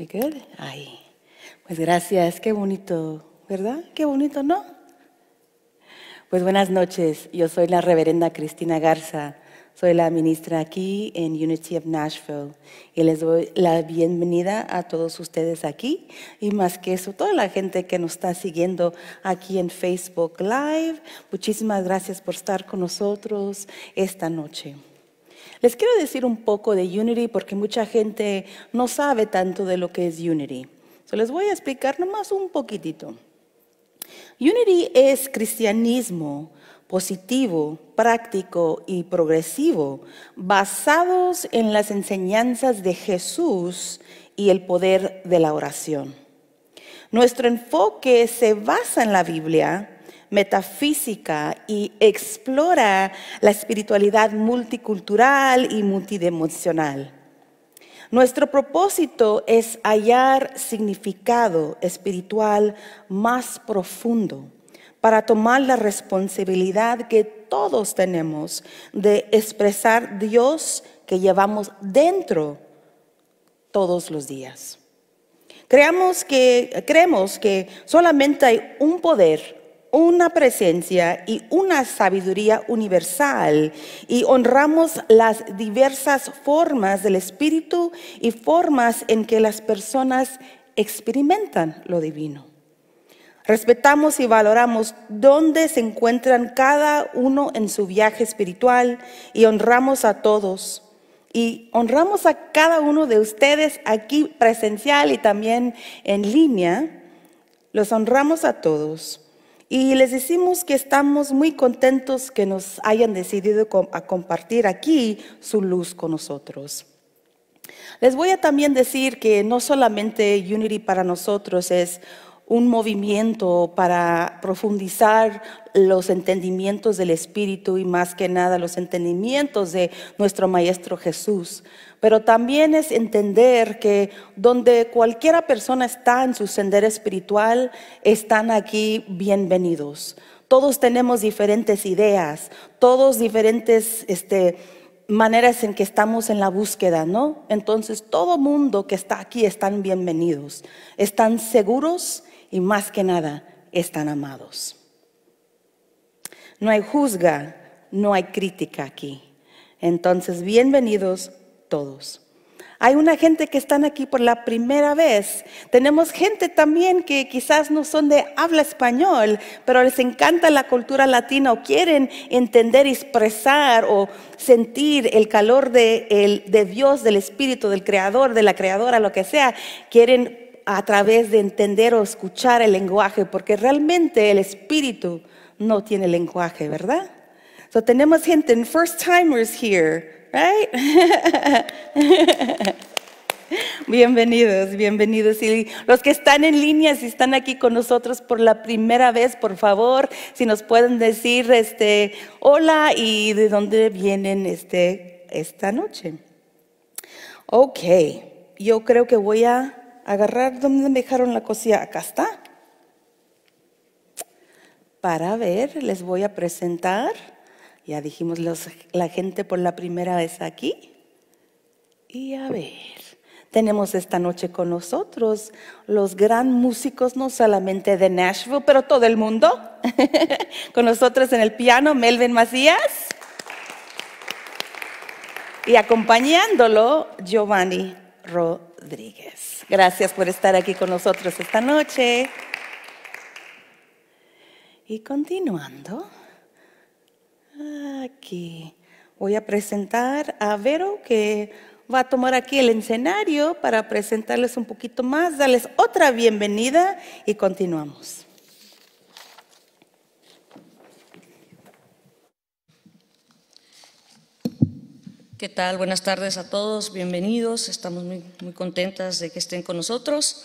Muy bien, Ahí. Pues gracias, qué bonito, ¿verdad? Qué bonito, ¿no? Pues buenas noches, yo soy la reverenda Cristina Garza, soy la ministra aquí en Unity of Nashville y les doy la bienvenida a todos ustedes aquí y más que eso, toda la gente que nos está siguiendo aquí en Facebook Live, muchísimas gracias por estar con nosotros esta noche. Les quiero decir un poco de Unity porque mucha gente no sabe tanto de lo que es Unity. les voy a explicar nomás un poquitito. Unity es cristianismo positivo, práctico y progresivo, basados en las enseñanzas de Jesús y el poder de la oración. Nuestro enfoque se basa en la Biblia, metafísica y explora la espiritualidad multicultural y multidimensional. Nuestro propósito es hallar significado espiritual más profundo para tomar la responsabilidad que todos tenemos de expresar Dios que llevamos dentro todos los días. que, creemos que solamente hay un poder una presencia y una sabiduría universal y honramos las diversas formas del Espíritu y formas en que las personas experimentan lo divino. Respetamos y valoramos dónde se encuentran cada uno en su viaje espiritual y honramos a todos. Y honramos a cada uno de ustedes aquí presencial y también en línea. Los honramos a todos y les decimos que estamos muy contentos que nos hayan decidido a compartir aquí su luz con nosotros. Les voy a también decir que no solamente Unity para nosotros es un movimiento para profundizar los entendimientos del Espíritu y más que nada los entendimientos de nuestro Maestro Jesús. Pero también es entender que donde cualquiera persona está en su sendero espiritual, están aquí bienvenidos. Todos tenemos diferentes ideas, todos diferentes... Este, maneras en que estamos en la búsqueda, ¿no? Entonces todo mundo que está aquí están bienvenidos, están seguros y más que nada están amados. No hay juzga, no hay crítica aquí. Entonces, bienvenidos todos. Hay una gente que están aquí por la primera vez. Tenemos gente también que quizás no son de habla español, pero les encanta la cultura latina o quieren entender, expresar o sentir el calor de, de Dios, del Espíritu, del Creador, de la Creadora, lo que sea. Quieren a través de entender o escuchar el lenguaje, porque realmente el espíritu no tiene lenguaje, ¿verdad? tenemos gente en first timers here, right? Bienvenidos, bienvenidos. Y los que están en línea, si están aquí con nosotros por la primera vez, por favor, si nos pueden decir este, hola y de dónde vienen este, esta noche. Ok, yo creo que voy a agarrar donde me dejaron la cocina? Acá está. Para ver, les voy a presentar. Ya dijimos la gente por la primera vez aquí. Y a ver, tenemos esta noche con nosotros los gran músicos, no solamente de Nashville, pero todo el mundo. con nosotros en el piano, Melvin Macías. Y acompañándolo, Giovanni Rodríguez. Gracias por estar aquí con nosotros esta noche. Y continuando, aquí voy a presentar a Vero que va a tomar aquí el escenario para presentarles un poquito más, darles otra bienvenida y continuamos. ¿Qué tal? Buenas tardes a todos, bienvenidos. Estamos muy, muy, contentas de que estén con nosotros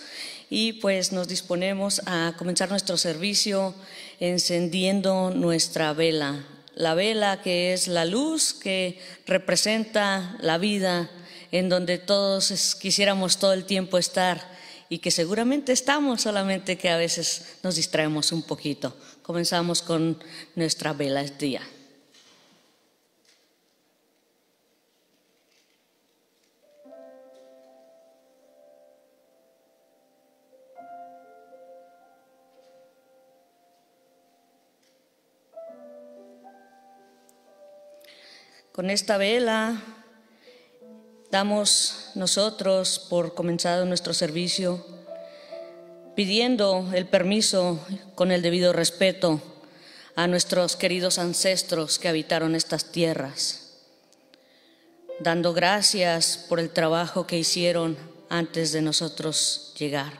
y pues nos disponemos a comenzar nuestro servicio encendiendo nuestra vela. La vela que es la luz que representa la vida en donde todos quisiéramos todo el tiempo estar y que seguramente estamos, solamente que a veces nos distraemos un poquito. Comenzamos con nuestra vela este día. Con esta vela damos nosotros por comenzado nuestro servicio pidiendo el permiso con el debido respeto a nuestros queridos ancestros que habitaron estas tierras, dando gracias por el trabajo que hicieron antes de nosotros llegar.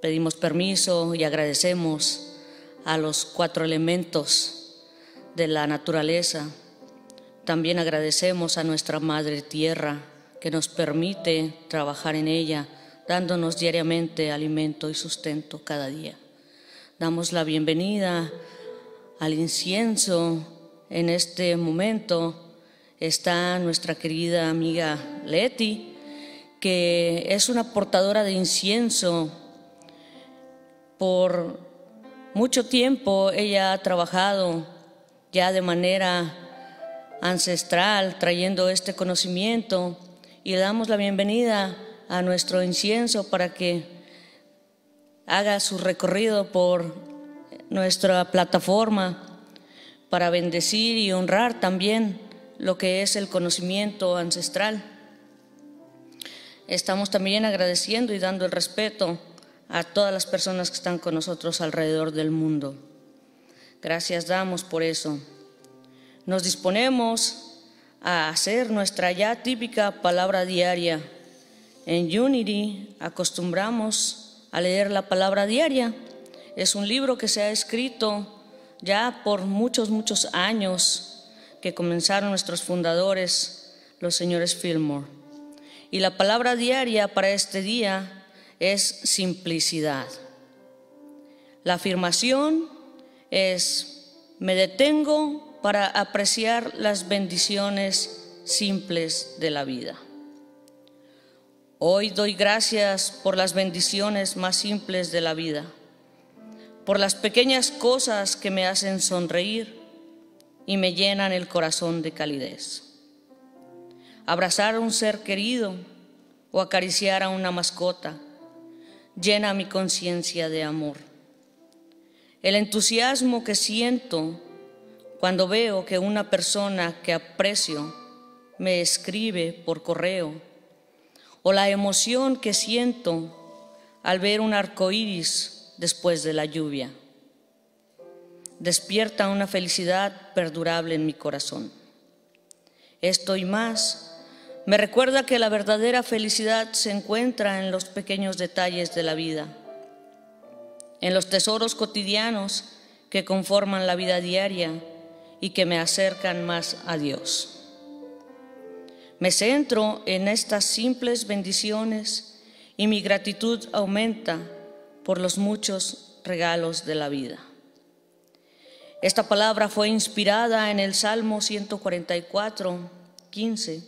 Pedimos permiso y agradecemos a los cuatro elementos de la naturaleza también agradecemos a nuestra Madre Tierra que nos permite trabajar en ella, dándonos diariamente alimento y sustento cada día. Damos la bienvenida al incienso. En este momento está nuestra querida amiga Leti, que es una portadora de incienso. Por mucho tiempo ella ha trabajado ya de manera ancestral trayendo este conocimiento y le damos la bienvenida a nuestro incienso para que haga su recorrido por nuestra plataforma para bendecir y honrar también lo que es el conocimiento ancestral. Estamos también agradeciendo y dando el respeto a todas las personas que están con nosotros alrededor del mundo. Gracias damos por eso nos disponemos a hacer nuestra ya típica palabra diaria. En Unity acostumbramos a leer la palabra diaria. Es un libro que se ha escrito ya por muchos, muchos años que comenzaron nuestros fundadores, los señores Fillmore. Y la palabra diaria para este día es simplicidad. La afirmación es, me detengo para apreciar las bendiciones simples de la vida. Hoy doy gracias por las bendiciones más simples de la vida, por las pequeñas cosas que me hacen sonreír y me llenan el corazón de calidez. Abrazar a un ser querido o acariciar a una mascota llena mi conciencia de amor. El entusiasmo que siento cuando veo que una persona que aprecio me escribe por correo, o la emoción que siento al ver un arco iris después de la lluvia, despierta una felicidad perdurable en mi corazón. Esto y más me recuerda que la verdadera felicidad se encuentra en los pequeños detalles de la vida, en los tesoros cotidianos que conforman la vida diaria y que me acercan más a Dios. Me centro en estas simples bendiciones y mi gratitud aumenta por los muchos regalos de la vida. Esta palabra fue inspirada en el Salmo 144, 15.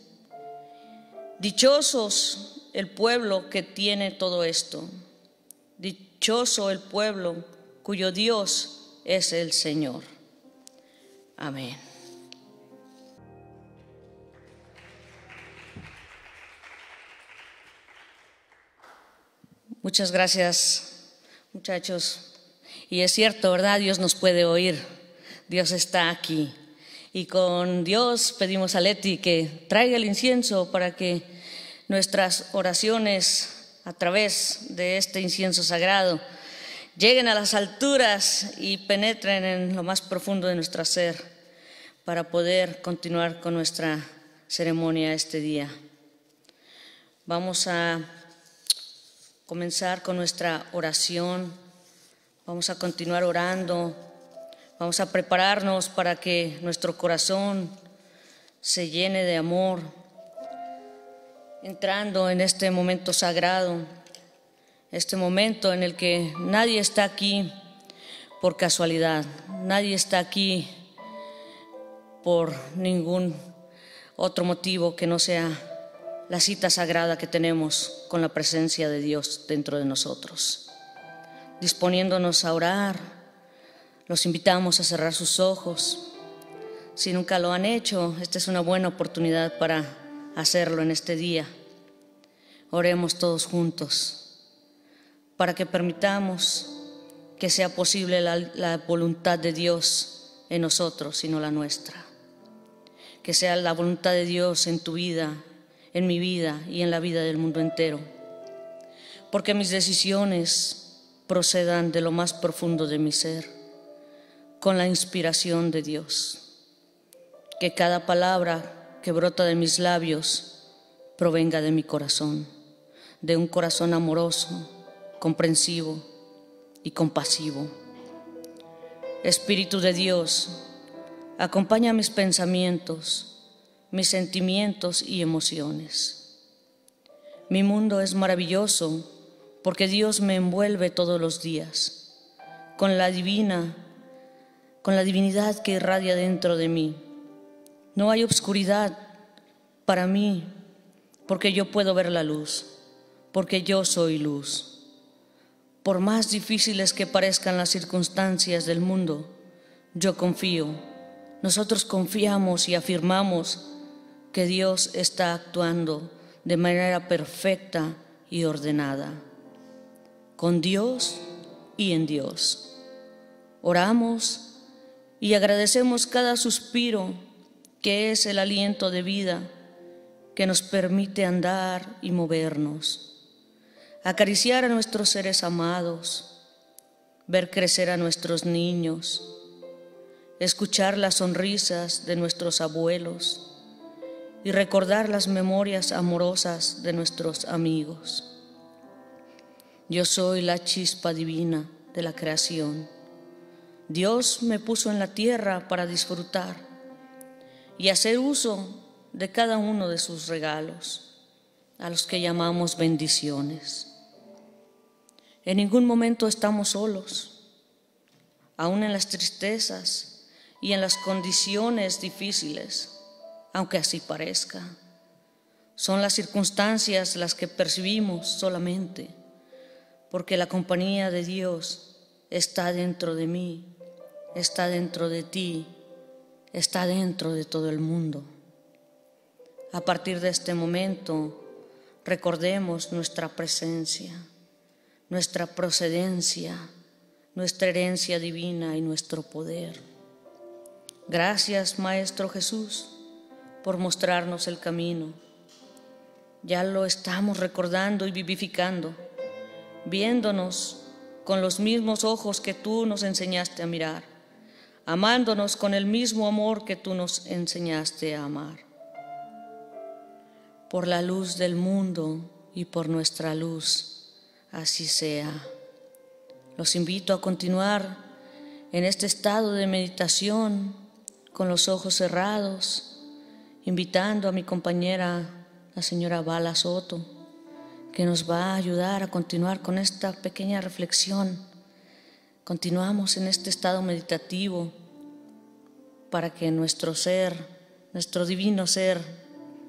Dichosos el pueblo que tiene todo esto. Dichoso el pueblo cuyo Dios es el Señor. Amén. Muchas gracias, muchachos. Y es cierto, ¿verdad? Dios nos puede oír. Dios está aquí. Y con Dios pedimos a Leti que traiga el incienso para que nuestras oraciones a través de este incienso sagrado lleguen a las alturas y penetren en lo más profundo de nuestro ser para poder continuar con nuestra ceremonia este día. Vamos a comenzar con nuestra oración, vamos a continuar orando, vamos a prepararnos para que nuestro corazón se llene de amor, entrando en este momento sagrado, este momento en el que nadie está aquí por casualidad, nadie está aquí por ningún otro motivo que no sea la cita sagrada que tenemos con la presencia de Dios dentro de nosotros. Disponiéndonos a orar, los invitamos a cerrar sus ojos. Si nunca lo han hecho, esta es una buena oportunidad para hacerlo en este día. Oremos todos juntos para que permitamos que sea posible la, voluntad de Dios en nosotros y no la nuestra que sea la voluntad de Dios en tu vida, en mi vida y en la vida del mundo entero. Porque mis decisiones procedan de lo más profundo de mi ser, con la inspiración de Dios. Que cada palabra que brota de mis labios provenga de mi corazón, de un corazón amoroso, comprensivo y compasivo. Espíritu de Dios, acompaña mis pensamientos, mis sentimientos y emociones. Mi mundo es maravilloso porque Dios me envuelve todos los días con la divina, con la divinidad que irradia dentro de mí. No hay obscuridad para mí porque yo puedo ver la luz, porque yo soy luz. Por más difíciles que parezcan las circunstancias del mundo, yo confío nosotros confiamos y afirmamos que Dios está actuando de manera perfecta y ordenada, con Dios y en Dios. Oramos y agradecemos cada suspiro que es el aliento de vida que nos permite andar y movernos, acariciar a nuestros seres amados, ver crecer a nuestros niños, escuchar las sonrisas de nuestros abuelos y recordar las memorias amorosas de nuestros amigos. Yo soy la chispa divina de la creación. Dios me puso en la tierra para disfrutar y hacer uso de cada uno de sus regalos, a los que llamamos bendiciones. En ningún momento estamos solos, aún en las tristezas y en las condiciones difíciles, aunque así parezca. Son las circunstancias las que percibimos solamente, porque la compañía de Dios está dentro de mí, está dentro de ti, está dentro de todo el mundo. A partir de este momento, recordemos nuestra presencia, nuestra procedencia, nuestra herencia divina y nuestro poder. Gracias, Maestro Jesús, por mostrarnos el camino. Ya lo estamos recordando y vivificando, viéndonos con los mismos ojos que tú nos enseñaste a mirar, amándonos con el mismo amor que tú nos enseñaste a amar. Por la luz del mundo y por nuestra luz, así sea. Los invito a continuar en este estado de meditación con los ojos cerrados, invitando a mi compañera, la señora Bala Soto, que nos va a ayudar a continuar con esta pequeña reflexión. Continuamos en este estado meditativo para que nuestro ser, nuestro divino ser,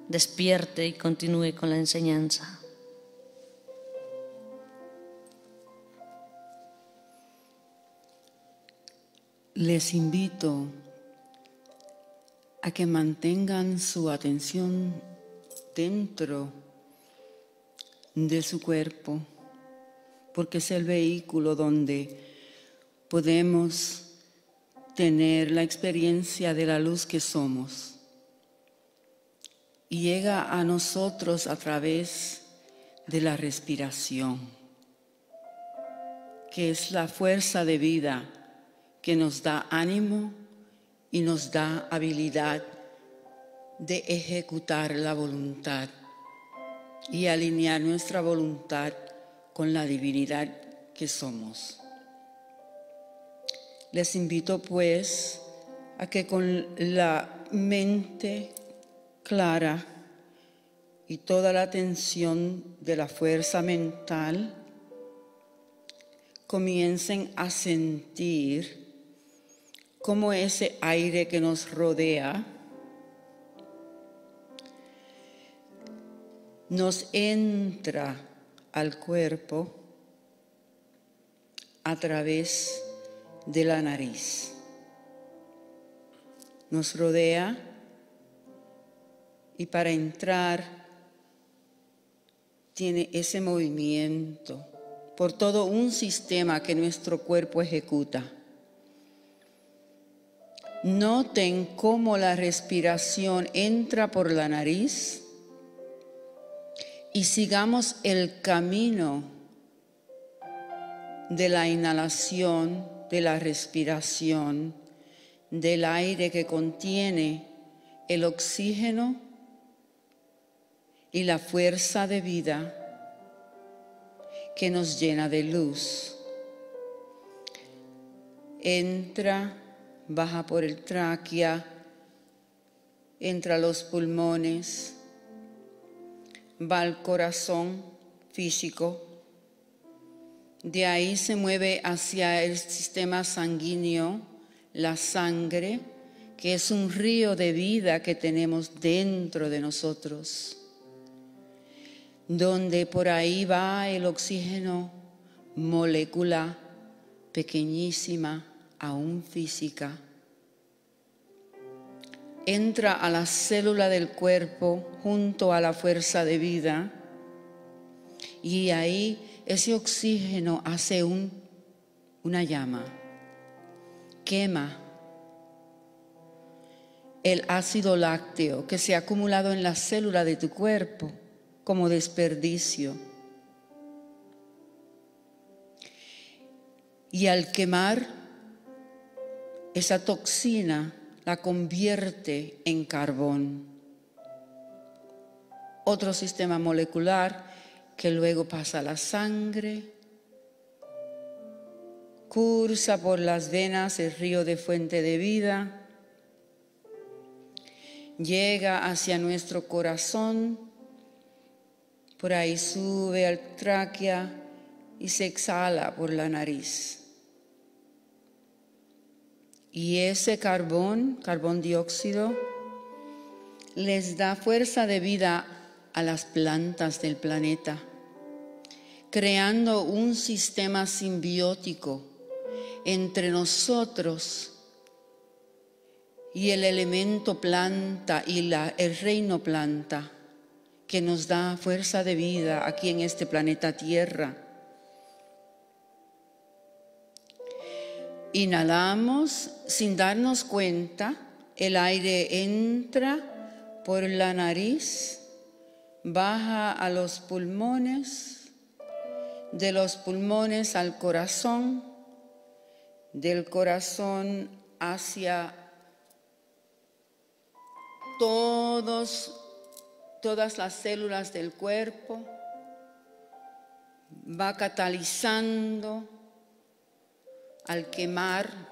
despierte y continúe con la enseñanza. Les invito a que mantengan su atención dentro de su cuerpo, porque es el vehículo donde podemos tener la experiencia de la luz que somos. Y llega a nosotros a través de la respiración, que es la fuerza de vida que nos da ánimo y nos da habilidad de ejecutar la voluntad y alinear nuestra voluntad con la divinidad que somos. Les invito pues a que con la mente clara y toda la atención de la fuerza mental comiencen a sentir como ese aire que nos rodea nos entra al cuerpo a través de la nariz. Nos rodea y para entrar tiene ese movimiento por todo un sistema que nuestro cuerpo ejecuta. Noten cómo la respiración entra por la nariz y sigamos el camino de la inhalación, de la respiración, del aire que contiene el oxígeno y la fuerza de vida que nos llena de luz. Entra baja por el tráquea, entra a los pulmones, va al corazón físico, de ahí se mueve hacia el sistema sanguíneo, la sangre, que es un río de vida que tenemos dentro de nosotros, donde por ahí va el oxígeno, molécula pequeñísima aún física, entra a la célula del cuerpo junto a la fuerza de vida y ahí ese oxígeno hace un, una llama, quema el ácido lácteo que se ha acumulado en la célula de tu cuerpo como desperdicio. Y al quemar esa toxina la convierte en carbón. Otro sistema molecular que luego pasa a la sangre, cursa por las venas el río de fuente de vida, llega hacia nuestro corazón, por ahí sube al tráquea y se exhala por la nariz. Y ese carbón, carbón dióxido, les da fuerza de vida a las plantas del planeta, creando un sistema simbiótico entre nosotros y el elemento planta y el reino planta que nos da fuerza de vida aquí en este planeta Tierra. Inhalamos sin darnos cuenta, el aire entra por la nariz, baja a los pulmones, de los pulmones al corazón, del corazón hacia todos, todas las células del cuerpo, va catalizando al quemar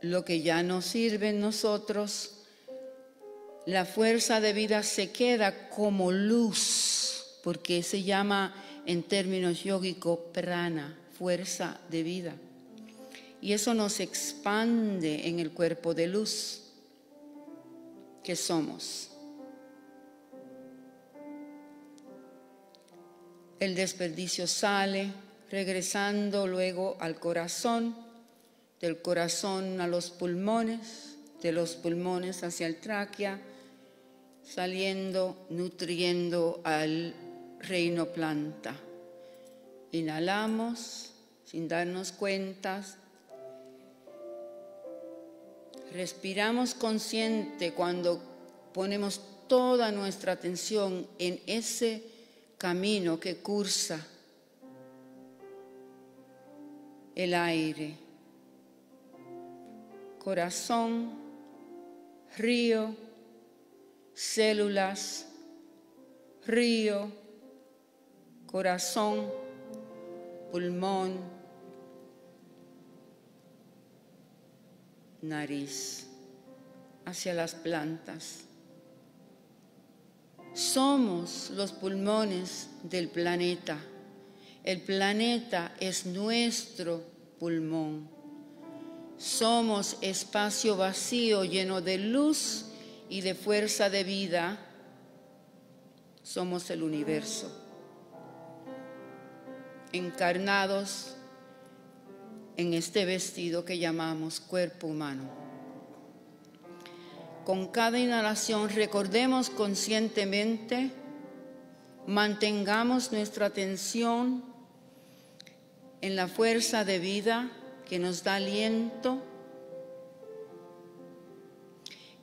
lo que ya no sirve en nosotros, la fuerza de vida se queda como luz, porque se llama en términos yogico prana, fuerza de vida. Y eso nos expande en el cuerpo de luz que somos. El desperdicio sale, regresando luego al corazón, del corazón a los pulmones, de los pulmones hacia el tráquea, saliendo, nutriendo al reino planta. Inhalamos sin darnos cuentas. Respiramos consciente cuando ponemos toda nuestra atención en ese camino que cursa el aire. Corazón, río, células, río, corazón, pulmón, nariz, hacia las plantas. Somos los pulmones del planeta. El planeta es nuestro pulmón. Somos espacio vacío lleno de luz y de fuerza de vida. Somos el universo. Encarnados en este vestido que llamamos cuerpo humano. Con cada inhalación recordemos conscientemente, mantengamos nuestra atención en la fuerza de vida que nos da aliento.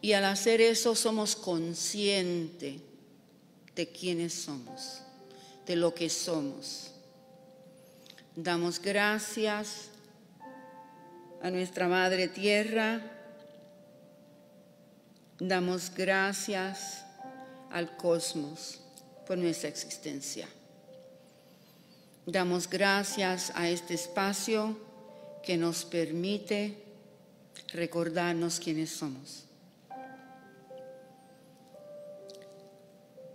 Y al hacer eso somos conscientes de quiénes somos, de lo que somos. Damos gracias a nuestra Madre Tierra. Damos gracias al cosmos por nuestra existencia. Damos gracias a este espacio que nos permite recordarnos quiénes somos.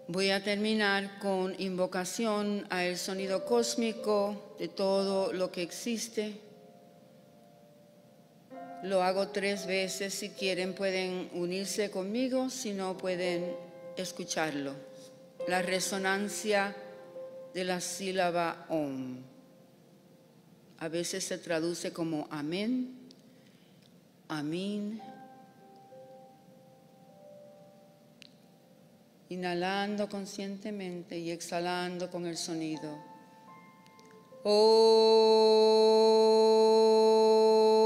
Voy a terminar con invocación al sonido cósmico de todo lo que existe. Lo hago tres veces, si quieren pueden unirse conmigo, si no pueden escucharlo. La resonancia de la sílaba om. A veces se traduce como amén, amén Inhalando conscientemente y exhalando con el sonido. Oh.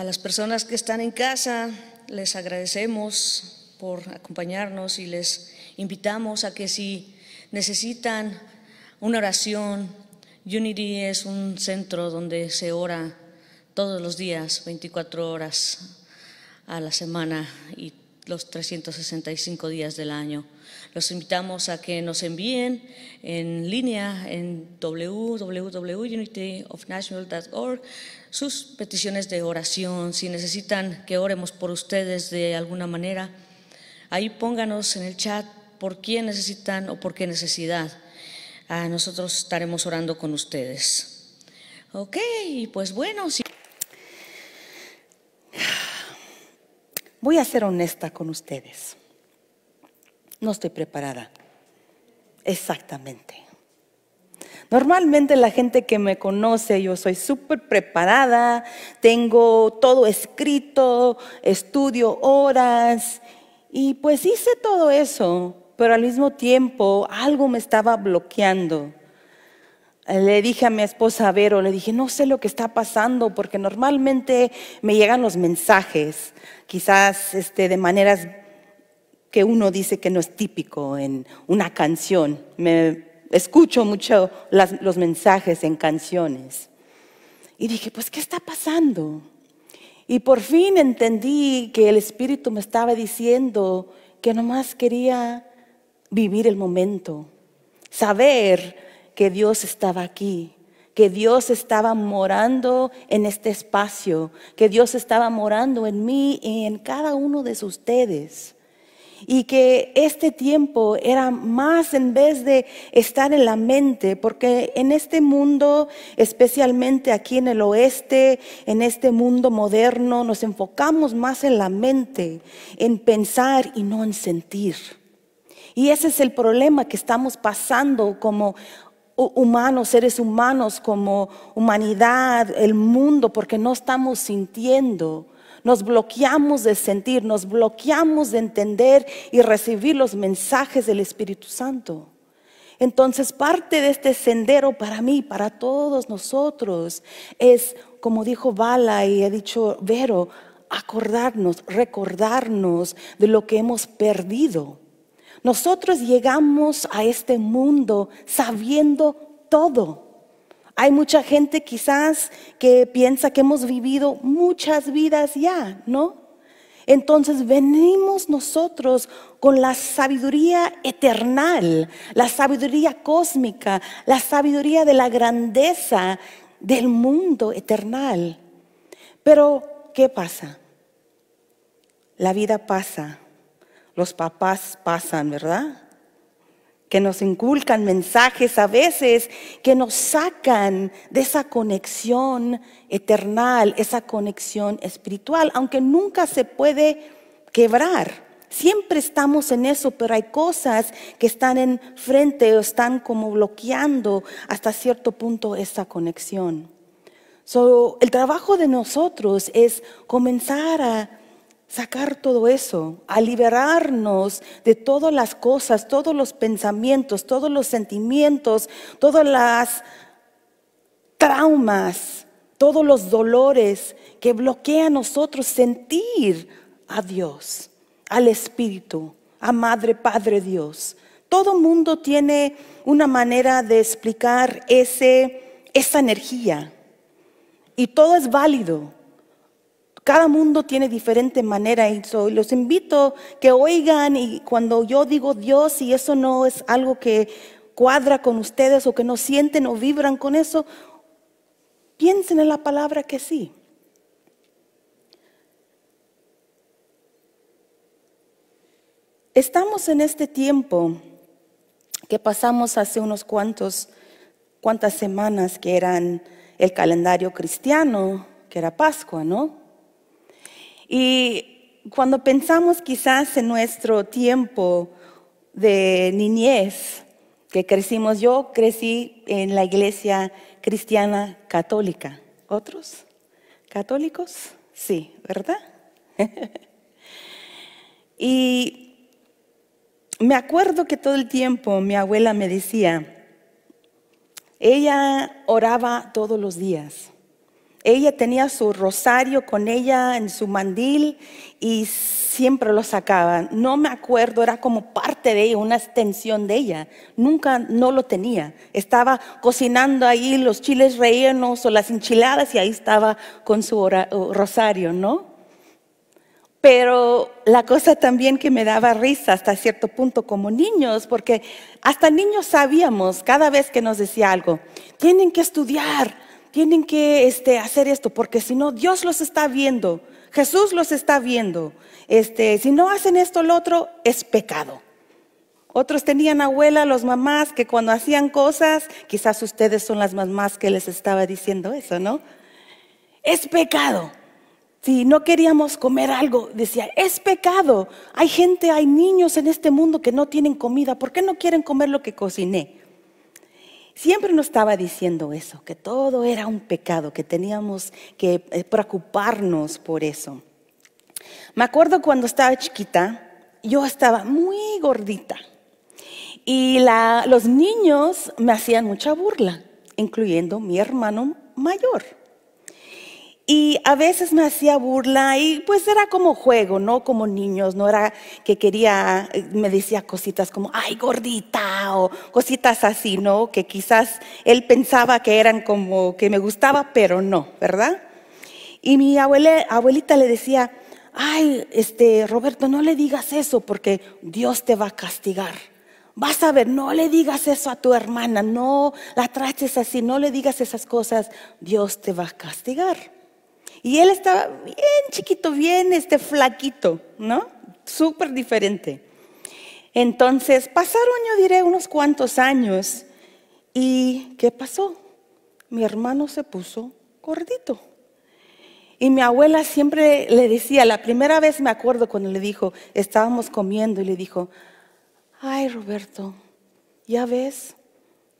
A las personas que están en casa, les agradecemos por acompañarnos y les invitamos a que si necesitan una oración, Unity es un centro donde se ora todos los días, 24 horas a la semana y los 365 días del año. Los invitamos a que nos envíen en línea en www.unityofnational.org sus peticiones de oración, si necesitan que oremos por ustedes de alguna manera, ahí pónganos en el chat por quién necesitan o por qué necesidad. A nosotros estaremos orando con ustedes. Ok, pues bueno. Si... Voy a ser honesta con ustedes. No estoy preparada. Exactamente. Normalmente la gente que me conoce, yo soy súper preparada, tengo todo escrito, estudio horas y pues hice todo eso, pero al mismo tiempo algo me estaba bloqueando. Le dije a mi esposa Vero, le dije, no sé lo que está pasando porque normalmente me llegan los mensajes, quizás este, de maneras que uno dice que no es típico en una canción. Me escucho mucho los mensajes en canciones. Y dije, pues, ¿qué está pasando? Y por fin entendí que el Espíritu me estaba diciendo que nomás quería vivir el momento, saber que Dios estaba aquí, que Dios estaba morando en este espacio, que Dios estaba morando en mí y en cada uno de ustedes y que este tiempo era más en vez de estar en la mente, porque en este mundo, especialmente aquí en el oeste, en este mundo moderno, nos enfocamos más en la mente, en pensar y no en sentir. Y ese es el problema que estamos pasando como humanos, seres humanos, como humanidad, el mundo, porque no estamos sintiendo nos bloqueamos de sentir, nos bloqueamos de entender y recibir los mensajes del Espíritu Santo. Entonces parte de este sendero para mí, para todos nosotros, es, como dijo Bala y ha dicho Vero, acordarnos, recordarnos de lo que hemos perdido. Nosotros llegamos a este mundo sabiendo todo hay mucha gente quizás que piensa que hemos vivido muchas vidas ya, ¿no? Entonces venimos nosotros con la sabiduría eternal, la sabiduría cósmica, la sabiduría de la grandeza del mundo eternal. Pero, ¿qué pasa? La vida pasa, los papás pasan, ¿verdad? que nos inculcan mensajes a veces que nos sacan de esa conexión eternal, esa conexión espiritual, aunque nunca se puede quebrar. Siempre estamos en eso, pero hay cosas que están enfrente o están como bloqueando hasta cierto punto esa conexión. el trabajo de nosotros es comenzar a sacar todo eso, a liberarnos de todas las cosas, todos los pensamientos, todos los sentimientos, todas las traumas, todos los dolores que bloquean a nosotros sentir a Dios, al Espíritu, a Madre, Padre Dios. Todo mundo tiene una manera de explicar esa energía y todo es válido cada mundo tiene diferente manera y los invito que oigan y cuando yo digo Dios y eso no es algo que cuadra con ustedes o que no sienten o vibran con eso, piensen en la palabra que sí. Estamos en este tiempo que pasamos hace unos cuantos cuantas semanas que eran el calendario cristiano, que era Pascua, ¿no? Y cuando pensamos quizás en nuestro tiempo de niñez, que crecimos, yo crecí en la iglesia cristiana católica. ¿Otros? ¿Católicos? Sí, ¿verdad? y me acuerdo que todo el tiempo mi abuela me decía, ella oraba todos los días ella tenía su rosario con ella en su mandil y siempre lo sacaba. No me acuerdo, era como parte de ella, una extensión de ella. Nunca no lo tenía. Estaba cocinando ahí los chiles rellenos o las enchiladas y ahí estaba con su rosario, ¿no? Pero la cosa también que me daba risa hasta cierto punto como niños, porque hasta niños sabíamos cada vez que nos decía algo, tienen que estudiar, tienen que este, hacer esto, porque si no, Dios los está viendo, Jesús los está viendo. Este, si no hacen esto, lo otro es pecado. Otros tenían abuelas, los mamás, que cuando hacían cosas, quizás ustedes son las mamás que les estaba diciendo eso, ¿no? Es pecado. Si no queríamos comer algo, decía, es pecado. Hay gente, hay niños en este mundo que no tienen comida. ¿Por qué no quieren comer lo que cociné? Siempre nos estaba diciendo eso, que todo era un pecado, que teníamos que eh, preocuparnos por eso. Me acuerdo cuando estaba chiquita, yo estaba muy gordita y los niños me hacían mucha burla, incluyendo mi hermano mayor y a veces me hacía burla y pues era como juego, ¿no? Como niños, no era que quería, me decía cositas como, ay, gordita o cositas así, ¿no? Que quizás él pensaba que eran como que me gustaba, pero no, ¿verdad? Y mi abuelita le decía, ay, este, Roberto, no le digas eso porque Dios te va a castigar. Vas a ver, no le digas eso a tu hermana, no la traches así, no le digas esas cosas, Dios te va a castigar. Y él estaba bien chiquito, bien este flaquito, ¿no? Súper diferente. Entonces pasaron, yo diré, unos cuantos años. ¿Y qué pasó? Mi hermano se puso gordito. Y mi abuela siempre le decía, la primera vez me acuerdo cuando le dijo, estábamos comiendo y le dijo, ay Roberto, ya ves,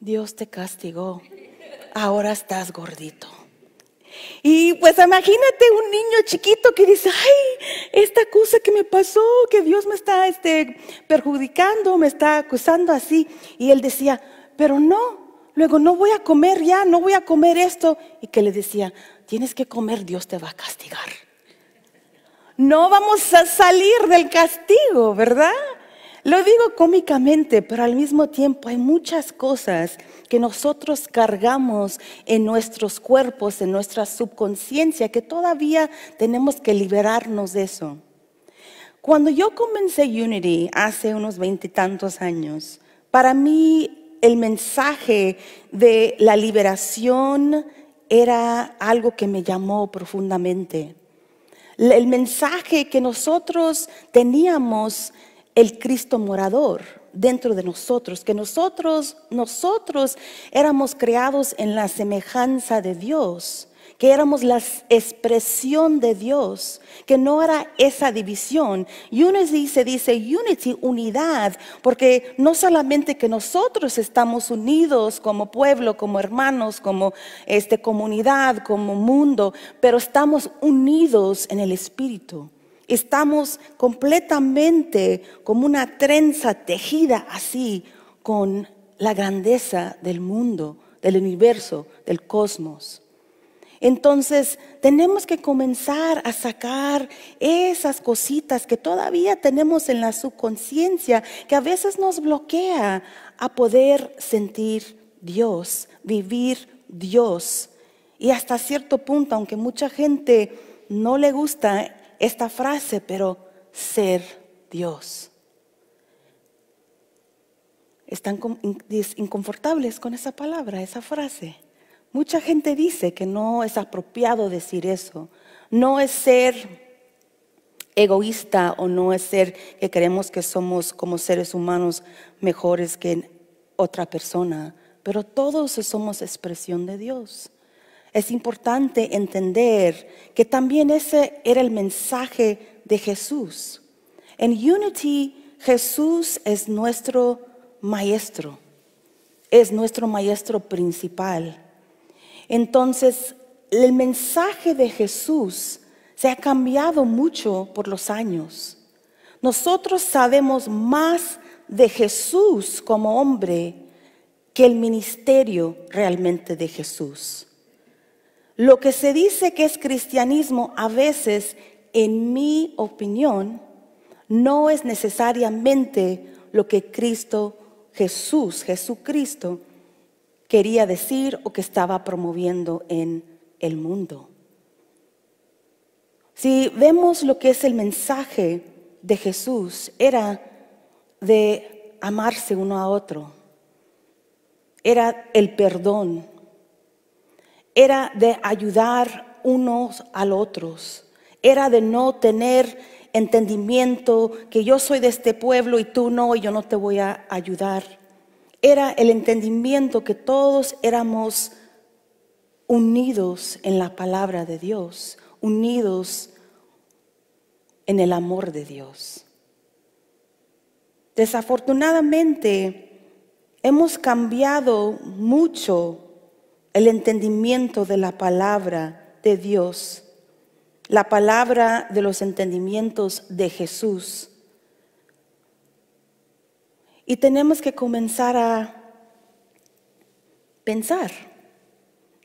Dios te castigó, ahora estás gordito. Y pues imagínate un niño chiquito que dice, ay, esta cosa que me pasó, que Dios me está este, perjudicando, me está acusando así. Y él decía, pero no, luego no voy a comer ya, no voy a comer esto. Y que le decía, tienes que comer, Dios te va a castigar. No vamos a salir del castigo, ¿verdad? Lo digo cómicamente, pero al mismo tiempo hay muchas cosas que nosotros cargamos en nuestros cuerpos, en nuestra subconsciencia, que todavía tenemos que liberarnos de eso. Cuando yo comencé Unity hace unos veintitantos años, para mí el mensaje de la liberación era algo que me llamó profundamente. El mensaje que nosotros teníamos el Cristo morador dentro de nosotros, que nosotros, nosotros éramos creados en la semejanza de Dios, que éramos la expresión de Dios, que no era esa división. Unity se dice unity, unidad, porque no solamente que nosotros estamos unidos como pueblo, como hermanos, como este, comunidad, como mundo, pero estamos unidos en el Espíritu. Estamos completamente como una trenza tejida así con la grandeza del mundo, del universo, del cosmos. Entonces, tenemos que comenzar a sacar esas cositas que todavía tenemos en la subconsciencia, que a veces nos bloquea a poder sentir Dios, vivir Dios. Y hasta cierto punto, aunque mucha gente no le gusta esta frase, pero ser Dios. Están inconfortables con esa palabra, esa frase. Mucha gente dice que no es apropiado decir eso. No es ser egoísta o no es ser que creemos que somos como seres humanos mejores que otra persona, pero todos somos expresión de Dios es importante entender que también ese era el mensaje de Jesús. En Unity, Jesús es nuestro maestro, es nuestro maestro principal. Entonces, el mensaje de Jesús se ha cambiado mucho por los años. Nosotros sabemos más de Jesús como hombre que el ministerio realmente de Jesús. Lo que se dice que es cristianismo a veces, en mi opinión, no es necesariamente lo que Cristo, Jesús, Jesucristo, quería decir o que estaba promoviendo en el mundo. Si vemos lo que es el mensaje de Jesús, era de amarse uno a otro, era el perdón, era de ayudar unos al otros, era de no tener entendimiento que yo soy de este pueblo y tú no, y yo no te voy a ayudar. Era el entendimiento que todos éramos unidos en la palabra de Dios, unidos en el amor de Dios. Desafortunadamente, hemos cambiado mucho el entendimiento de la palabra de Dios, la palabra de los entendimientos de Jesús. Y tenemos que comenzar a pensar,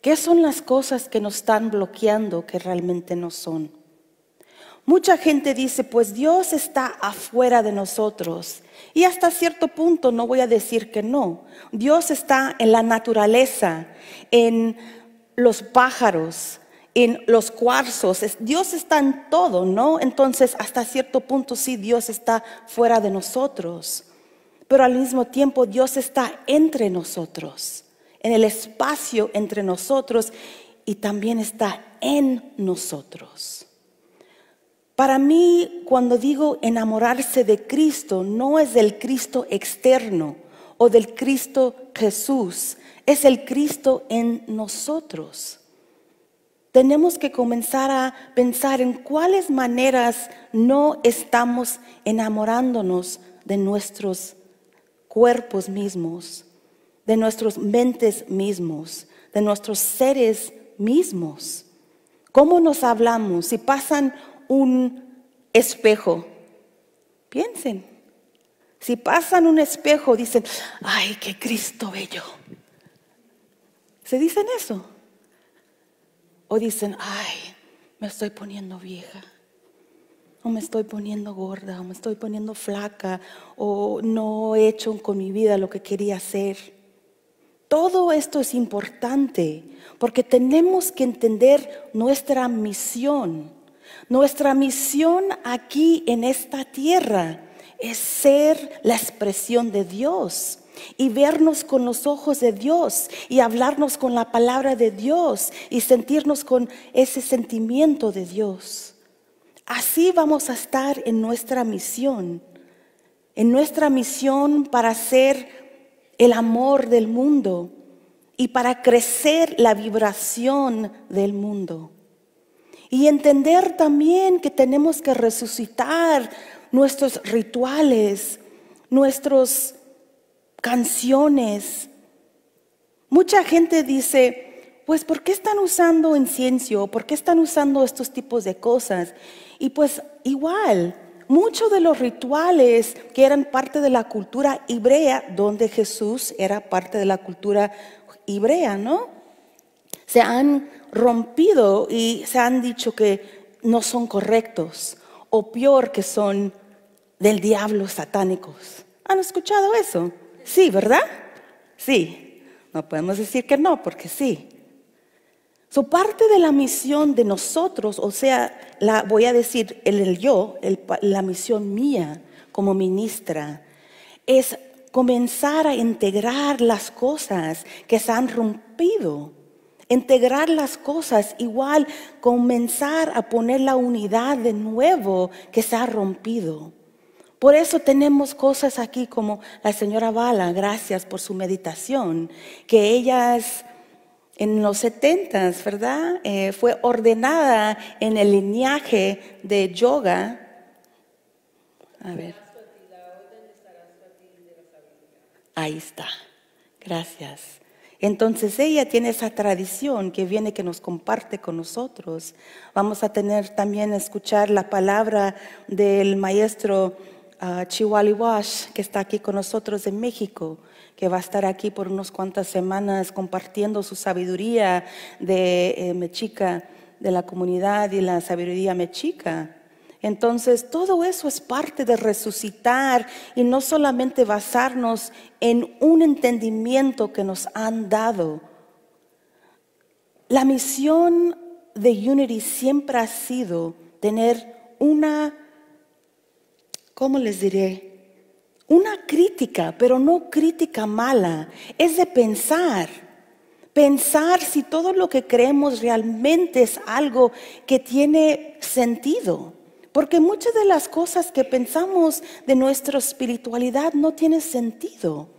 ¿qué son las cosas que nos están bloqueando que realmente no son? Mucha gente dice, pues Dios está afuera de nosotros y hasta cierto punto no voy a decir que no. Dios está en la naturaleza, en los pájaros, en los cuarzos. Dios está en todo, ¿no? Entonces, hasta cierto punto sí, Dios está fuera de nosotros. Pero al mismo tiempo, Dios está entre nosotros, en el espacio entre nosotros y también está en nosotros. Para mí, cuando digo enamorarse de Cristo, no es del Cristo externo o del Cristo Jesús, es el Cristo en nosotros. Tenemos que comenzar a pensar en cuáles maneras no estamos enamorándonos de nuestros cuerpos mismos, de nuestras mentes mismos, de nuestros seres mismos. ¿Cómo nos hablamos? Si pasan un espejo. Piensen, si pasan un espejo, dicen, ay, qué Cristo bello. ¿Se dicen eso? O dicen, ay, me estoy poniendo vieja, o me estoy poniendo gorda, o me estoy poniendo flaca, o no he hecho con mi vida lo que quería hacer. Todo esto es importante porque tenemos que entender nuestra misión nuestra misión aquí en esta tierra es ser la expresión de Dios y vernos con los ojos de Dios y hablarnos con la palabra de Dios y sentirnos con ese sentimiento de Dios. Así vamos a estar en nuestra misión, en nuestra misión para ser el amor del mundo y para crecer la vibración del mundo. Y entender también que tenemos que resucitar nuestros rituales, nuestras canciones. Mucha gente dice, pues ¿por qué están usando incienso? ¿Por qué están usando estos tipos de cosas? Y pues igual, muchos de los rituales que eran parte de la cultura hebrea, donde Jesús era parte de la cultura hebrea, ¿no? Se han rompido y se han dicho que no son correctos o peor que son del diablo satánicos. ¿Han escuchado eso? Sí, ¿verdad? Sí. No podemos decir que no, porque sí. Su parte de la misión de nosotros, o sea, la, voy a decir el, el yo, la misión mía como ministra, es comenzar a integrar las cosas que se han rompido integrar las cosas, igual comenzar a poner la unidad de nuevo que se ha rompido. Por eso tenemos cosas aquí como la señora Bala, gracias por su meditación, que ellas en los setentas, ¿verdad? Eh, fue ordenada en el linaje de yoga. A ver. Ahí está. Gracias. Entonces ella tiene esa tradición que viene, que nos comparte con nosotros. Vamos a tener también a escuchar la palabra del maestro ah, Chihuahua que está aquí con nosotros en México, que va a estar aquí por unas cuantas semanas compartiendo su sabiduría de eh, Mexica, de la comunidad y la sabiduría Mexica. Entonces, todo eso es parte de resucitar y no solamente basarnos en un entendimiento que nos han dado. La misión de Unity siempre ha sido tener una, ¿cómo les diré? Una crítica, pero no crítica mala. Es de pensar pensar si todo lo que creemos realmente es algo que tiene sentido. Porque muchas de las cosas que pensamos de nuestra espiritualidad no tienen sentido.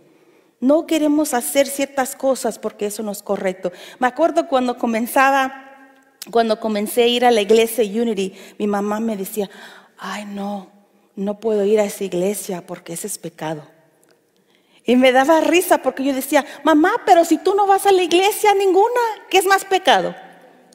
No queremos hacer ciertas cosas porque eso no es correcto. Me acuerdo cuando comenzaba, cuando comencé a ir a la iglesia Unity, mi mamá me decía, ay no, no puedo ir a esa iglesia porque ese es pecado. Y me daba risa porque yo decía, mamá, pero si tú no vas a la iglesia ninguna, ¿qué es más pecado?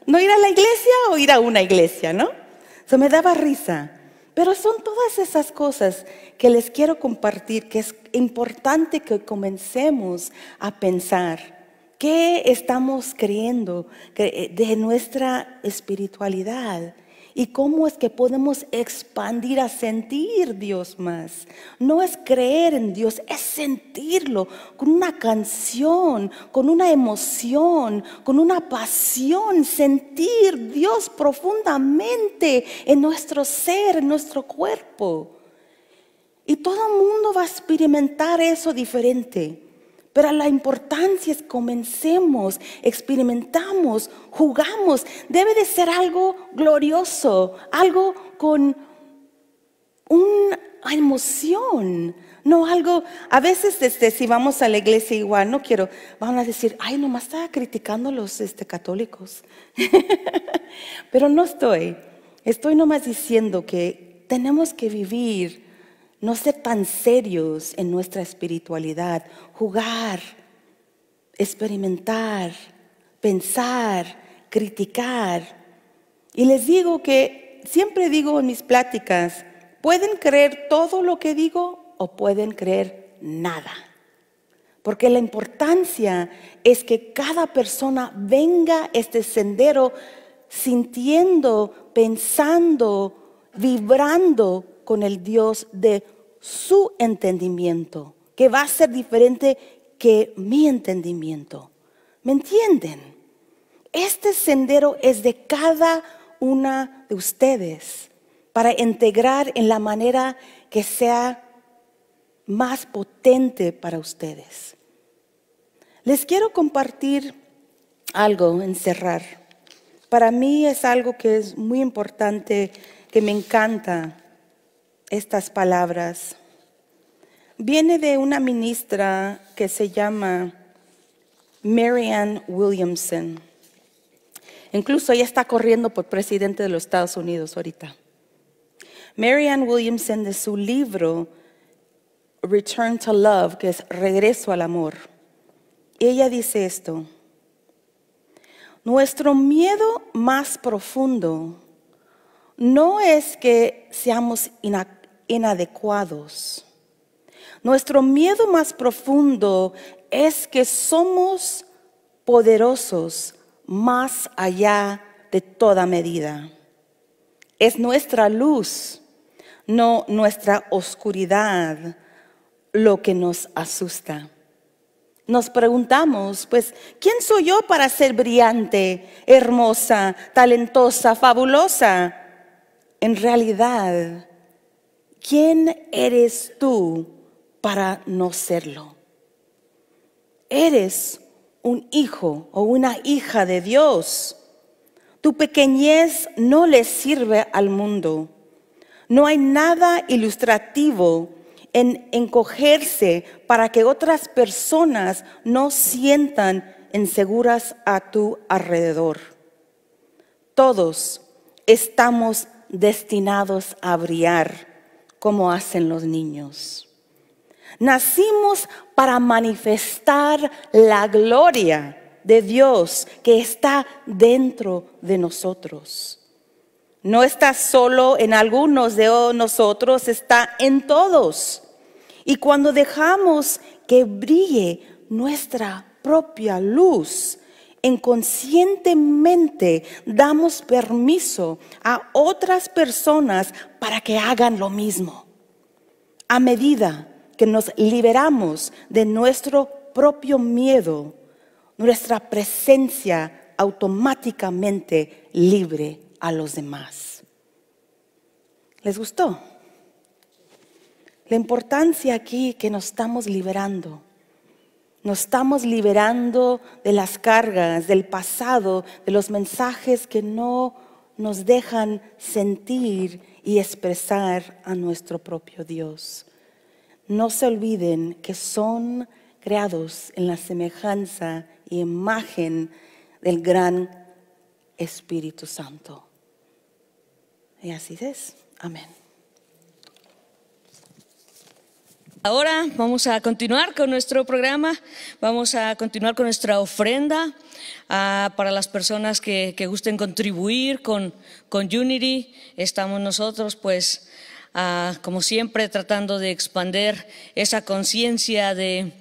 ¿No ir a la iglesia o ir a una iglesia, no? se me daba risa. Pero son todas esas cosas que les quiero compartir, que es importante que comencemos a pensar. ¿Qué estamos creyendo eh, de nuestra espiritualidad? ¿Y cómo es que podemos expandir a sentir Dios más? No es creer en Dios, es sentirlo con una canción, con una emoción, con una pasión, sentir Dios profundamente en nuestro ser, en nuestro cuerpo. Y todo el mundo va a experimentar eso diferente. Pero la importancia es comencemos, experimentamos, jugamos. Debe de ser algo glorioso, algo con una emoción, no algo, a veces este, si vamos a la iglesia igual, no quiero, van a decir, ay, nomás estaba criticando los este, católicos. Pero no estoy, estoy nomás diciendo que tenemos que vivir no ser tan serios en nuestra espiritualidad, jugar, experimentar, pensar, criticar. Y les digo que siempre digo en mis pláticas, pueden creer todo lo que digo o pueden creer nada. Porque la importancia es que cada persona venga este sendero sintiendo, pensando, vibrando con el Dios de su entendimiento, que va a ser diferente que mi entendimiento. ¿Me entienden? Este sendero es de cada una de ustedes para integrar en la manera que sea más potente para ustedes. Les quiero compartir algo en cerrar. Para mí es algo que es muy importante, que me encanta estas palabras. Viene de una ministra que se llama Marianne Williamson. Incluso ella está corriendo por presidente de los Estados Unidos ahorita. Marianne Williamson de su libro Return to Love, que es Regreso al Amor. Ella dice esto. Nuestro miedo más profundo no es que seamos inactivos inadecuados. Nuestro miedo más profundo es que somos poderosos más allá de toda medida. Es nuestra luz, no nuestra oscuridad, lo que nos asusta. Nos preguntamos, pues, ¿quién soy yo para ser brillante, hermosa, talentosa, fabulosa? En realidad, ¿quién eres tú para no serlo? Eres un hijo o una hija de Dios. Tu pequeñez no le sirve al mundo. No hay nada ilustrativo en encogerse para que otras personas no sientan inseguras a tu alrededor. Todos estamos destinados a brillar como hacen los niños. Nacimos para manifestar la gloria de Dios que está dentro de nosotros. No está solo en algunos de nosotros, está en todos. Y cuando dejamos que brille nuestra propia luz, inconscientemente damos permiso a otras personas para que hagan lo mismo. A medida que nos liberamos de nuestro propio miedo, nuestra presencia automáticamente libre a los demás. ¿Les gustó? La importancia aquí que nos estamos liberando nos estamos liberando de las cargas, del pasado, de los mensajes que no nos dejan sentir y expresar a nuestro propio Dios. No se olviden que son creados en la semejanza y imagen del gran Espíritu Santo. Y así es. Amén. Ahora vamos a continuar con nuestro programa, vamos a continuar con nuestra ofrenda ah, para las personas que, gusten contribuir con, Unity. Estamos nosotros, pues, ah, como siempre, tratando de expander esa conciencia de,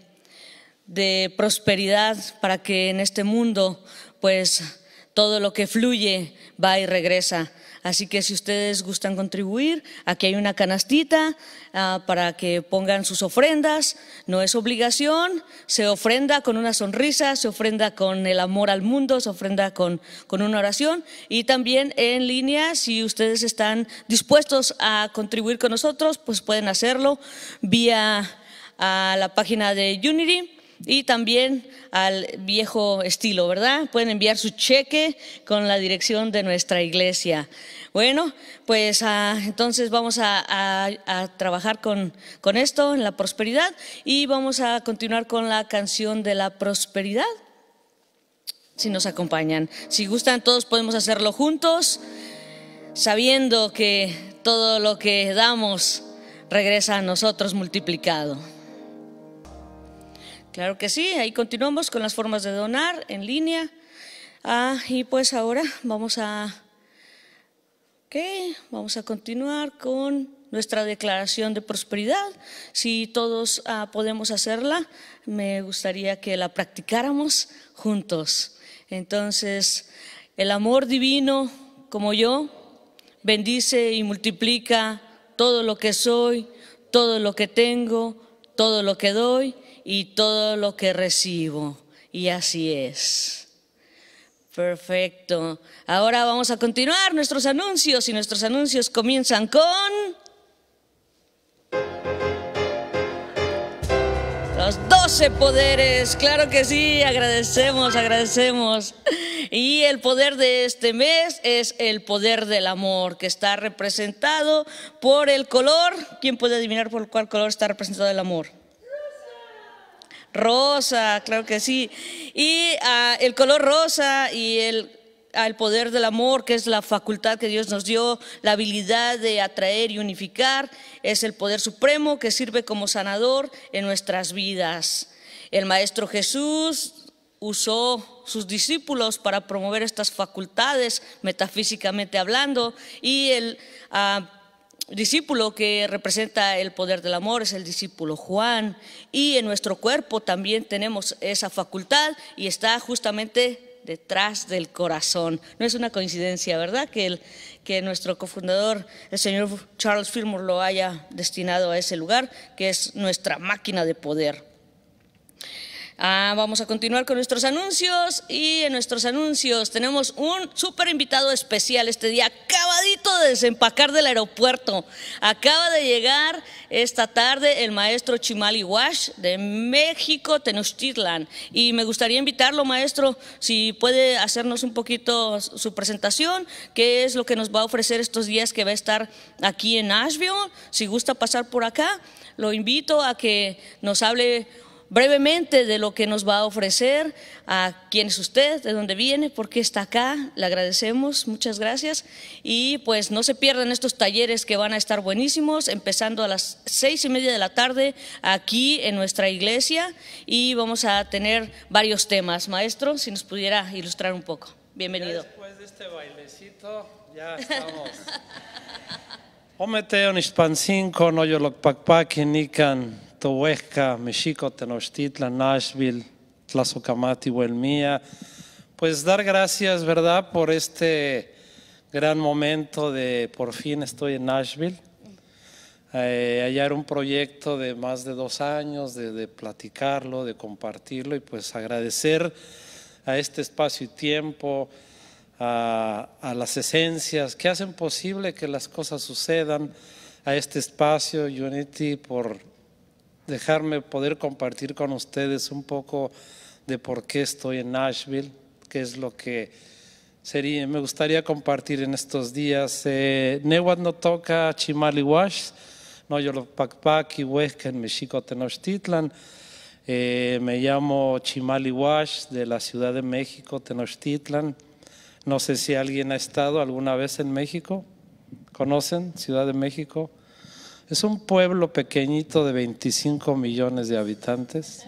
de prosperidad para que en este mundo, pues, todo lo que fluye va y regresa Así que si ustedes gustan contribuir, aquí hay una canastita ah, para que pongan sus ofrendas. No es obligación, se ofrenda con una sonrisa, se ofrenda con el amor al mundo, se ofrenda con, con una oración. Y también en línea, si ustedes están dispuestos a contribuir con nosotros, pues pueden hacerlo vía a la página de Unity y también al viejo estilo, ¿verdad? Pueden enviar su cheque con la dirección de nuestra iglesia. Bueno, pues ah, entonces vamos a, trabajar con esto, en la prosperidad, y vamos a continuar con la canción de la prosperidad si nos acompañan. Si gustan, todos podemos hacerlo juntos, sabiendo que todo lo que damos regresa a nosotros multiplicado. Claro que sí, ahí continuamos con las formas de donar en línea. Ah, y pues ahora vamos a, vamos a continuar con nuestra declaración de prosperidad. Si todos ah, podemos hacerla, me gustaría que la practicáramos juntos. Entonces, el amor divino, como yo, bendice y multiplica todo lo que soy, todo lo que tengo, todo lo que doy y todo lo que recibo. Y así es. Perfecto. Ahora vamos a continuar nuestros anuncios y nuestros anuncios comienzan con... Los 12 poderes, claro que sí, agradecemos, agradecemos. Y el poder de este mes es el poder del amor, que está representado por el color. ¿Quién puede adivinar por cuál color está representado el amor? rosa, claro que sí. Y ah, el color rosa y ah, el, poder del amor, que es la facultad que Dios nos dio, la habilidad de atraer y unificar, es el poder supremo que sirve como sanador en nuestras vidas. El Maestro Jesús usó sus discípulos para promover estas facultades, metafísicamente hablando, y el... Ah, discípulo que representa el poder del amor es el discípulo Juan. Y en nuestro cuerpo también tenemos esa facultad y está justamente detrás del corazón. No es una coincidencia, ¿verdad? Que, el, que nuestro cofundador, el señor Charles Fillmore, lo haya destinado a ese lugar, que es nuestra máquina de poder. Ah, vamos a continuar con nuestros anuncios y en nuestros anuncios tenemos un súper invitado especial este día, acabadito de desempacar del aeropuerto. Acaba de llegar esta tarde el maestro Chimali Wash de México, Tenochtitlan. Y me gustaría invitarlo, maestro, si puede hacernos un poquito su presentación, qué es lo que nos va a ofrecer estos días que va a estar aquí en Ashville Si gusta pasar por acá, lo invito a que nos hable brevemente de lo que nos va a ofrecer, a quién es usted, de dónde viene, por qué está acá. Le agradecemos, muchas gracias. Y pues no se pierdan estos talleres que van a estar buenísimos, empezando a las seis y media de la tarde aquí en nuestra iglesia. Y vamos a tener varios temas. Maestro, si nos pudiera ilustrar un poco. Bienvenido. después de este bailecito, ya estamos. Ometeo Tohuesca, Mexico, Tenochtitlan, Nashville, Tlazocamati, Huelmía. Pues dar gracias, ¿verdad?, por este gran momento de por fin estoy en Nashville. Eh, allá era un proyecto de más de dos años, de, platicarlo, de compartirlo y pues agradecer a este espacio y tiempo, a, las esencias que hacen posible que las cosas sucedan, a este espacio Unity por dejarme poder compartir con ustedes un poco de por qué estoy en Nashville, qué es lo que sería, me gustaría compartir en estos días. Eh, no toca Chimalihuash, no yo lo y Huesca en México Tenochtitlan. Eh, me llamo Wash de la Ciudad de México, Tenochtitlan. No sé si alguien ha estado alguna vez en México. ¿Conocen Ciudad de México? Es un pueblo pequeñito de 25 millones de habitantes,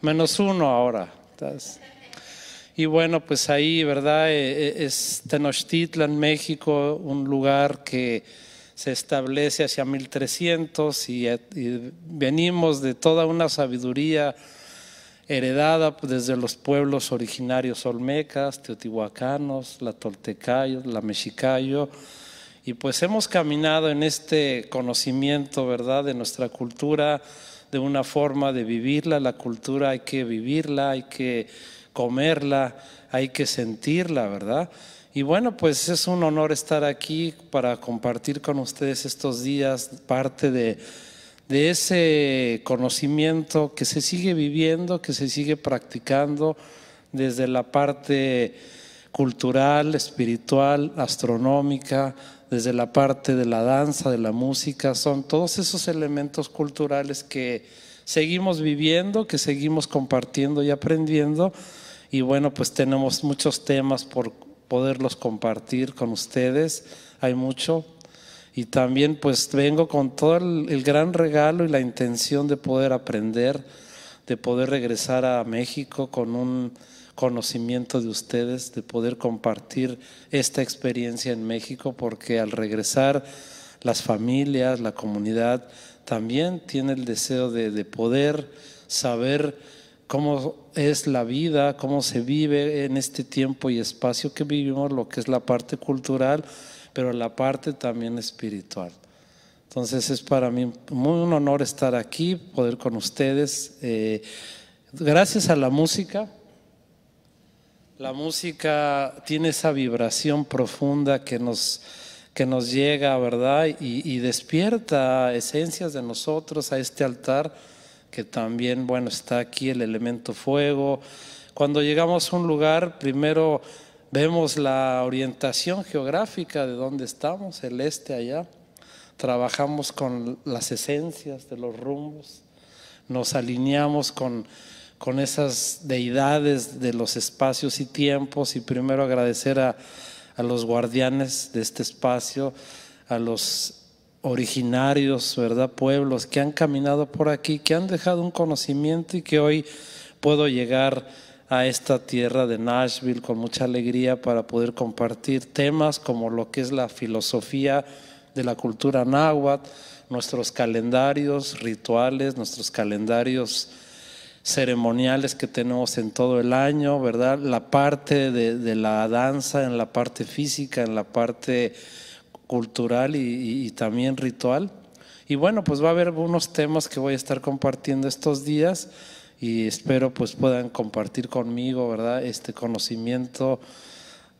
menos uno ahora. Y bueno, pues ahí, ¿verdad? E, e, es Tenochtitlan, México, un lugar que se establece hacia 1300 e, y, venimos de toda una sabiduría heredada desde los pueblos originarios olmecas, teotihuacanos, la toltecayo, la mexicayo y pues hemos caminado en este conocimiento, ¿verdad?, de nuestra cultura, de una forma de vivirla. La cultura hay que vivirla, hay que comerla, hay que sentirla, ¿verdad? Y bueno, pues es un honor estar aquí para compartir con ustedes estos días parte de, de ese conocimiento que se sigue viviendo, que se sigue practicando desde la parte cultural, espiritual, astronómica, desde la parte de la danza, de la música, son todos esos elementos culturales que seguimos viviendo, que seguimos compartiendo y aprendiendo. Y bueno, pues tenemos muchos temas por poderlos compartir con ustedes, hay mucho. Y también pues vengo con todo el, gran regalo y la intención de poder aprender, de poder regresar a México con un conocimiento de ustedes, de poder compartir esta experiencia en México, porque al regresar las familias, la comunidad, también tiene el deseo de, poder saber cómo es la vida, cómo se vive en este tiempo y espacio que vivimos, lo que es la parte cultural, pero la parte también espiritual. Entonces es para mí muy un honor estar aquí, poder con ustedes. Eh, gracias a la música, la música tiene esa vibración profunda que nos, que nos llega, ¿verdad? Y, despierta esencias de nosotros a este altar, que también, bueno, está aquí el elemento fuego. Cuando llegamos a un lugar, primero vemos la orientación geográfica de donde estamos, el este allá. Trabajamos con las esencias de los rumbos, nos alineamos con con esas deidades de los espacios y tiempos y primero agradecer a, los guardianes de este espacio, a los originarios, ¿verdad? Pueblos que han caminado por aquí, que han dejado un conocimiento y que hoy puedo llegar a esta tierra de Nashville con mucha alegría para poder compartir temas como lo que es la filosofía de la cultura náhuatl, nuestros calendarios rituales, nuestros calendarios ceremoniales que tenemos en todo el año, ¿verdad? La parte de, la danza, en la parte física, en la parte cultural y, también ritual. Y bueno, pues va a haber unos temas que voy a estar compartiendo estos días y espero pues puedan compartir conmigo, ¿verdad? Este conocimiento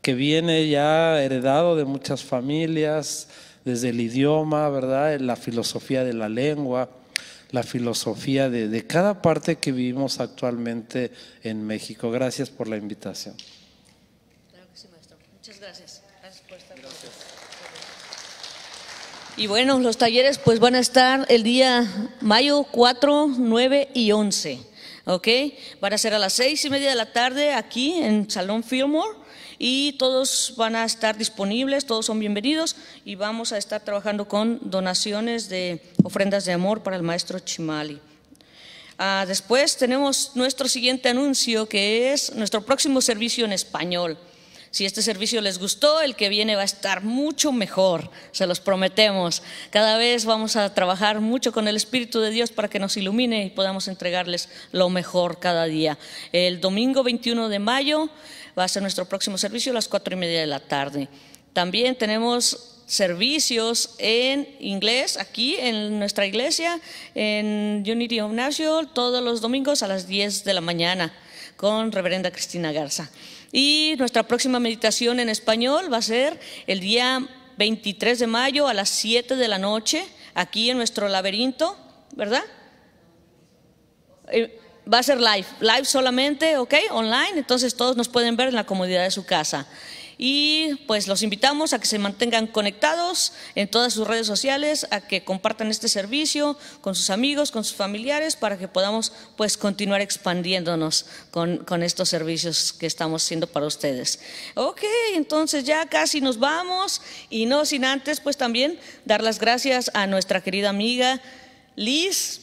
que viene ya heredado de muchas familias, desde el idioma, ¿verdad? La filosofía de la lengua la filosofía de, cada parte que vivimos actualmente en México. Gracias por la invitación. Muchas gracias. gracias, por Y bueno, los talleres pues van a estar el día mayo 4, 9 y 11. ¿ok? Van a ser a las seis y media de la tarde aquí en Salón Fillmore y todos van a estar disponibles, todos son bienvenidos y vamos a estar trabajando con donaciones de ofrendas de amor para el maestro Chimali. Ah, después tenemos nuestro siguiente anuncio que es nuestro próximo servicio en español. Si este servicio les gustó, el que viene va a estar mucho mejor, se los prometemos. Cada vez vamos a trabajar mucho con el Espíritu de Dios para que nos ilumine y podamos entregarles lo mejor cada día. El domingo 21 de mayo va a ser nuestro próximo servicio a las cuatro y media de la tarde. También tenemos servicios en inglés aquí en nuestra iglesia, en Unity of todos los domingos a las 10 de la mañana con Reverenda Cristina Garza. Y nuestra próxima meditación en español va a ser el día 23 de mayo a las 7 de la noche, aquí en nuestro laberinto, ¿verdad? Eh, va a ser live, live solamente, ¿ok? Online, entonces todos nos pueden ver en la comodidad de su casa. Y pues los invitamos a que se mantengan conectados en todas sus redes sociales, a que compartan este servicio con sus amigos, con sus familiares, para que podamos pues continuar expandiéndonos con, estos servicios que estamos haciendo para ustedes. Ok, entonces ya casi nos vamos y no sin antes pues también dar las gracias a nuestra querida amiga Liz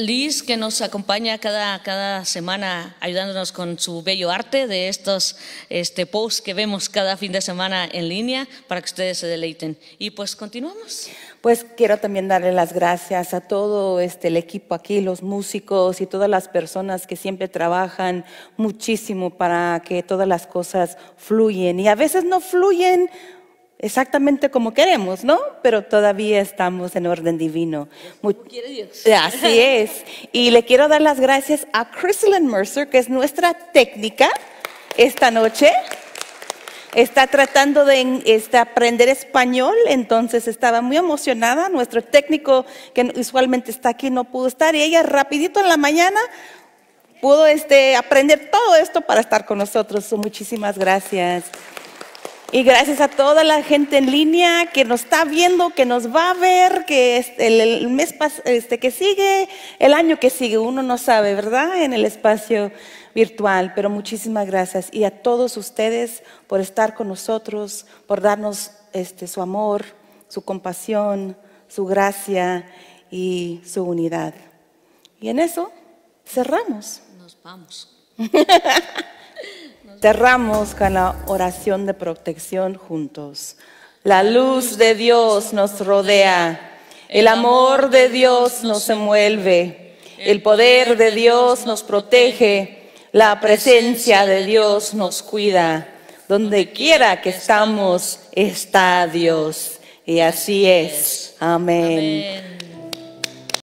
Liz, que nos acompaña cada, semana ayudándonos con su bello arte de estos este, posts que vemos cada fin de semana en línea para que ustedes se deleiten. Y pues continuamos. Pues quiero también darle las gracias a todo este, el equipo aquí, los músicos y todas las personas que siempre trabajan muchísimo para que todas las cosas fluyen. Y a veces no fluyen exactamente como queremos, ¿no? Pero todavía estamos en orden divino. quiere Dios. Así es. Y le quiero dar las gracias a Chrysalyn Mercer, que es nuestra técnica esta noche. Está tratando de está aprender español, entonces estaba muy emocionada. Nuestro técnico, que usualmente está aquí, no pudo estar. Y ella rapidito en la mañana pudo este, aprender todo esto para estar con nosotros. muchísimas gracias. Y gracias a toda la gente en línea que nos está viendo, que nos va a ver, que el, mes este, que sigue, el año que sigue, uno no sabe, ¿verdad? En el espacio virtual. Pero muchísimas gracias. Y a todos ustedes por estar con nosotros, por darnos este, su amor, su compasión, su gracia y su unidad. Y en eso cerramos. Nos vamos. Cerramos con la oración de protección juntos. La luz de Dios nos rodea, el amor de Dios nos envuelve, el poder de Dios nos protege, la presencia de Dios nos cuida. Donde quiera que estamos está Dios. Y así es. Amén. Amén.